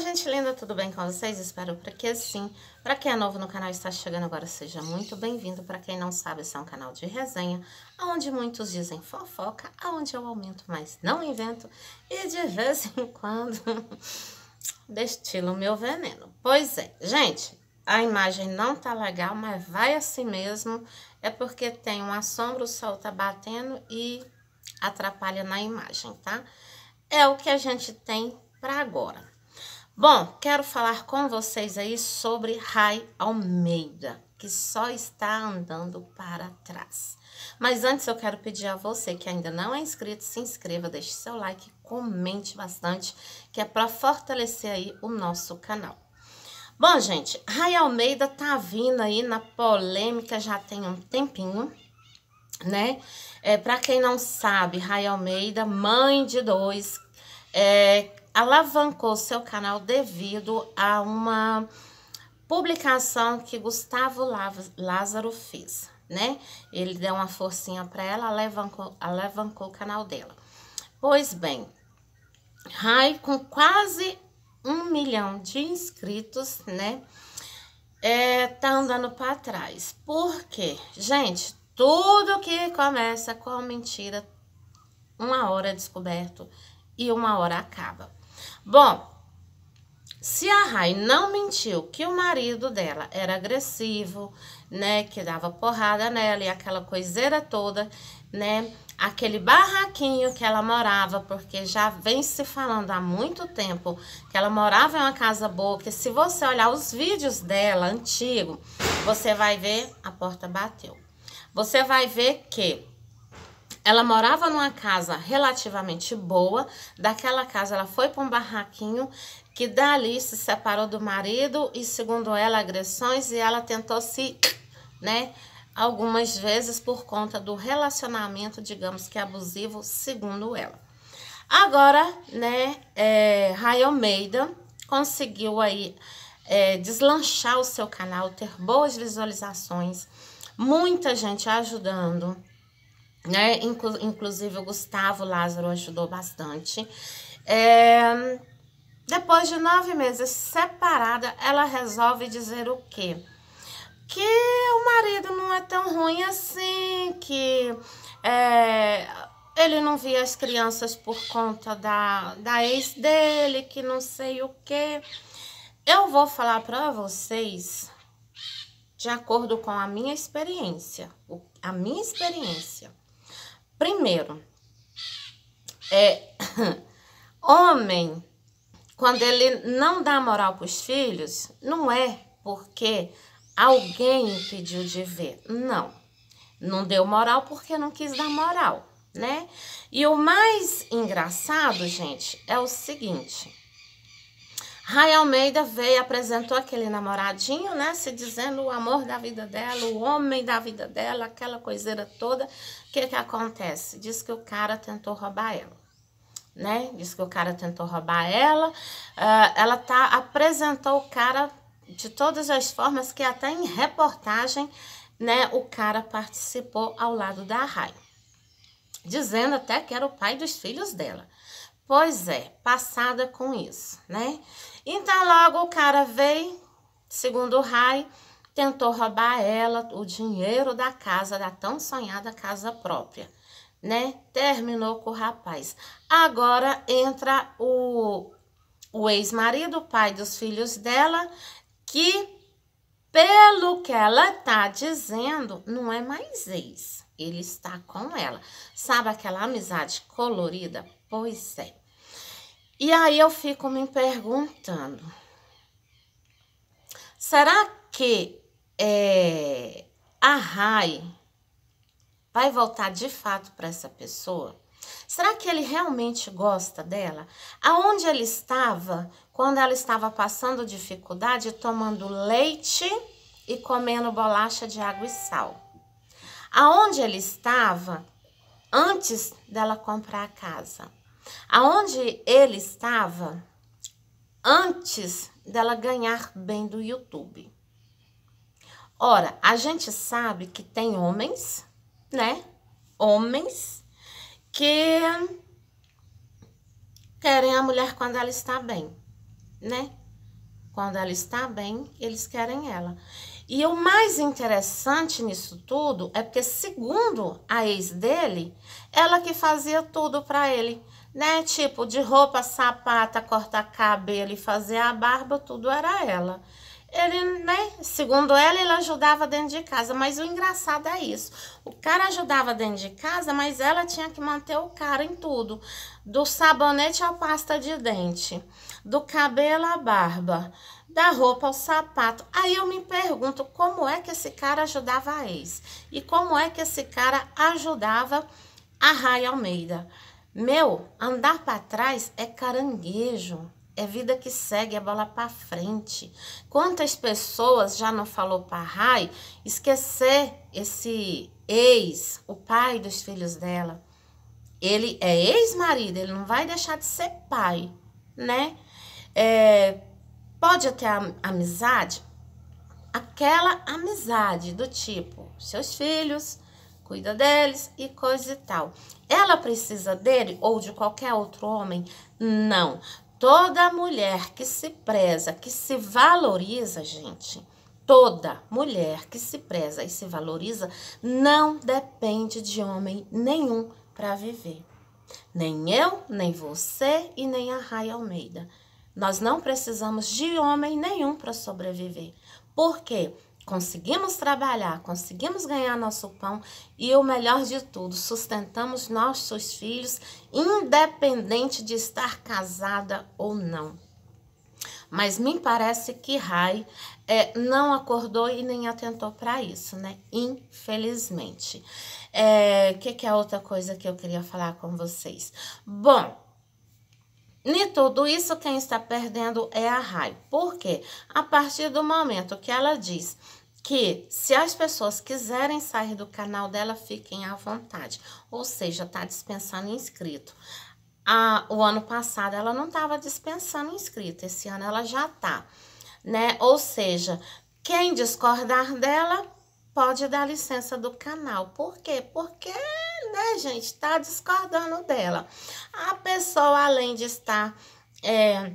gente linda, tudo bem com vocês? Espero por que sim. Para quem é novo no canal e está chegando agora, seja muito bem-vindo. Para quem não sabe, esse é um canal de resenha, onde muitos dizem fofoca, onde eu aumento, mas não invento, e de vez em quando destilo meu veneno. Pois é, gente, a imagem não tá legal, mas vai assim mesmo. É porque tem um assombro, o sol tá batendo e atrapalha na imagem, tá? É o que a gente tem para agora. Bom, quero falar com vocês aí sobre Rai Almeida, que só está andando para trás. Mas antes eu quero pedir a você que ainda não é inscrito, se inscreva, deixe seu like, comente bastante, que é para fortalecer aí o nosso canal. Bom, gente, Rai Almeida tá vindo aí na polêmica já tem um tempinho, né? É, para quem não sabe, Rai Almeida, mãe de dois, é, alavancou seu canal devido a uma publicação que Gustavo Lázaro fez, né? Ele deu uma forcinha para ela, alavancou, alavancou o canal dela. Pois bem, Rai com quase um milhão de inscritos, né? É, tá andando para trás. Por quê? Gente, tudo que começa com mentira, uma hora é descoberto e uma hora acaba. Bom, se a Rai não mentiu que o marido dela era agressivo, né, que dava porrada nela e aquela coiseira toda, né, aquele barraquinho que ela morava, porque já vem se falando há muito tempo que ela morava em uma casa boa, que se você olhar os vídeos dela antigo, você vai ver a porta bateu. Você vai ver que ela morava numa casa relativamente boa, daquela casa ela foi para um barraquinho que dali se separou do marido e segundo ela agressões e ela tentou se, né, algumas vezes por conta do relacionamento, digamos que abusivo, segundo ela. Agora, né, é, Ray Almeida conseguiu aí é, deslanchar o seu canal, ter boas visualizações, muita gente ajudando, né? Inclu inclusive o Gustavo Lázaro ajudou bastante. É... Depois de nove meses separada, ela resolve dizer o quê? Que o marido não é tão ruim assim, que é, ele não via as crianças por conta da, da ex dele, que não sei o quê. Eu vou falar para vocês, de acordo com a minha experiência, a minha experiência. Primeiro, é, homem, quando ele não dá moral para os filhos, não é porque alguém impediu de ver. Não. Não deu moral porque não quis dar moral, né? E o mais engraçado, gente, é o seguinte. Ray Almeida veio, apresentou aquele namoradinho, né? Se dizendo o amor da vida dela, o homem da vida dela, aquela coiseira toda. O que que acontece? Diz que o cara tentou roubar ela, né? Diz que o cara tentou roubar ela. Uh, ela tá, apresentou o cara de todas as formas, que até em reportagem, né? O cara participou ao lado da Ray. Dizendo até que era o pai dos filhos dela. Pois é, passada com isso, né? Então, logo o cara veio, segundo o Rai, tentou roubar ela, o dinheiro da casa, da tão sonhada casa própria, né? Terminou com o rapaz. Agora entra o, o ex-marido, pai dos filhos dela, que, pelo que ela tá dizendo, não é mais ex. Ele está com ela. Sabe aquela amizade colorida, Pois é. E aí eu fico me perguntando: será que é, a RAI vai voltar de fato para essa pessoa? Será que ele realmente gosta dela? Aonde ele estava quando ela estava passando dificuldade, tomando leite e comendo bolacha de água e sal? Aonde ele estava antes dela comprar a casa. Aonde ele estava antes dela ganhar bem do YouTube. Ora, a gente sabe que tem homens, né? Homens que querem a mulher quando ela está bem, né? Quando ela está bem, eles querem ela. E o mais interessante nisso tudo é porque, segundo a ex dele, ela que fazia tudo para ele, né? Tipo, de roupa, sapata, cortar cabelo e fazer a barba, tudo era ela. Ele, né? Segundo ela, ele ajudava dentro de casa, mas o engraçado é isso. O cara ajudava dentro de casa, mas ela tinha que manter o cara em tudo, do sabonete à pasta de dente do cabelo à barba, da roupa ao sapato. Aí eu me pergunto como é que esse cara ajudava a ex e como é que esse cara ajudava a Ray Almeida. Meu, andar para trás é caranguejo. É vida que segue, é bola para frente. Quantas pessoas já não falou para Rai esquecer esse ex, o pai dos filhos dela? Ele é ex-marido, ele não vai deixar de ser pai, né? É, pode até amizade, aquela amizade do tipo seus filhos, cuida deles e coisa e tal. Ela precisa dele ou de qualquer outro homem? Não. Toda mulher que se preza, que se valoriza, gente, toda mulher que se preza e se valoriza não depende de homem nenhum para viver. Nem eu, nem você e nem a Raia Almeida. Nós não precisamos de homem nenhum para sobreviver. Por quê? Conseguimos trabalhar, conseguimos ganhar nosso pão e o melhor de tudo, sustentamos nossos filhos, independente de estar casada ou não. Mas me parece que Rai é, não acordou e nem atentou para isso, né? Infelizmente. O é, que, que é outra coisa que eu queria falar com vocês? Bom, e tudo isso quem está perdendo é a Rai. porque A partir do momento que ela diz que se as pessoas quiserem sair do canal dela, fiquem à vontade. Ou seja, está dispensando inscrito. A, o ano passado ela não estava dispensando inscrito, esse ano ela já está. Né? Ou seja, quem discordar dela pode dar licença do canal. Por quê? Porque né, gente, está discordando dela. A pessoa, além de estar é,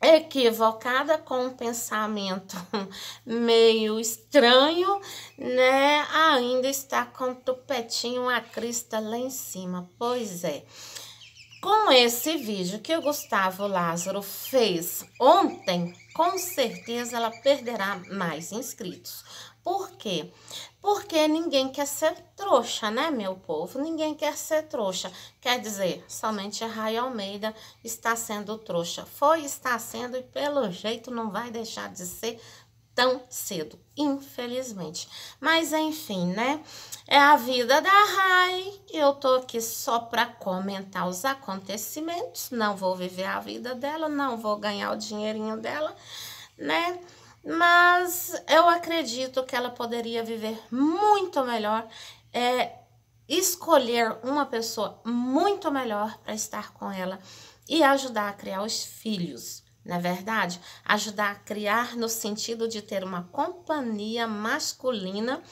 equivocada com um pensamento meio estranho, né, ainda está com o tupetinho, a crista lá em cima. Pois é. Com esse vídeo que o Gustavo Lázaro fez ontem, com certeza ela perderá mais inscritos. Por quê? Porque ninguém quer ser trouxa, né, meu povo? Ninguém quer ser trouxa. Quer dizer, somente a Ray Almeida está sendo trouxa. Foi, está sendo e pelo jeito não vai deixar de ser tão cedo, infelizmente. Mas enfim, né? É a vida da Rai. Eu tô aqui só para comentar os acontecimentos. Não vou viver a vida dela, não vou ganhar o dinheirinho dela, né? mas eu acredito que ela poderia viver muito melhor, é, escolher uma pessoa muito melhor para estar com ela e ajudar a criar os filhos. Na é verdade, ajudar a criar no sentido de ter uma companhia masculina,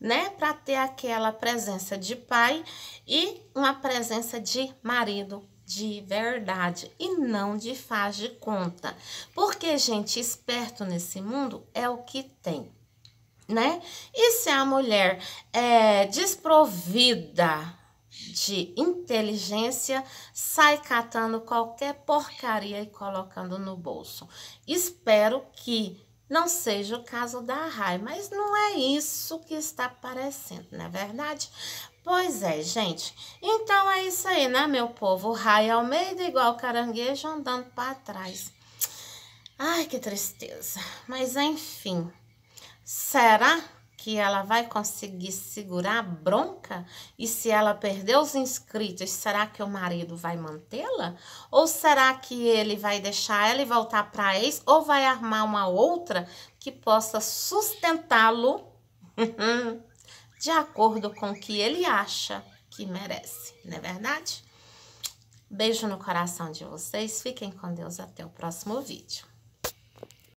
né, para ter aquela presença de pai e uma presença de marido de verdade e não de faz de conta. Porque gente esperto nesse mundo é o que tem, né? E se a mulher é desprovida de inteligência, sai catando qualquer porcaria e colocando no bolso. Espero que não seja o caso da Rai, mas não é isso que está aparecendo, não é verdade? Pois é, gente. Então é isso aí, né, meu povo? raio Almeida igual caranguejo andando para trás. Ai, que tristeza. Mas enfim, será que ela vai conseguir segurar a bronca? E se ela perder os inscritos, será que o marido vai mantê-la? Ou será que ele vai deixar ela e voltar para ex? Ou vai armar uma outra que possa sustentá-lo? de acordo com o que ele acha que merece, não é verdade? Beijo no coração de vocês, fiquem com Deus até o próximo vídeo.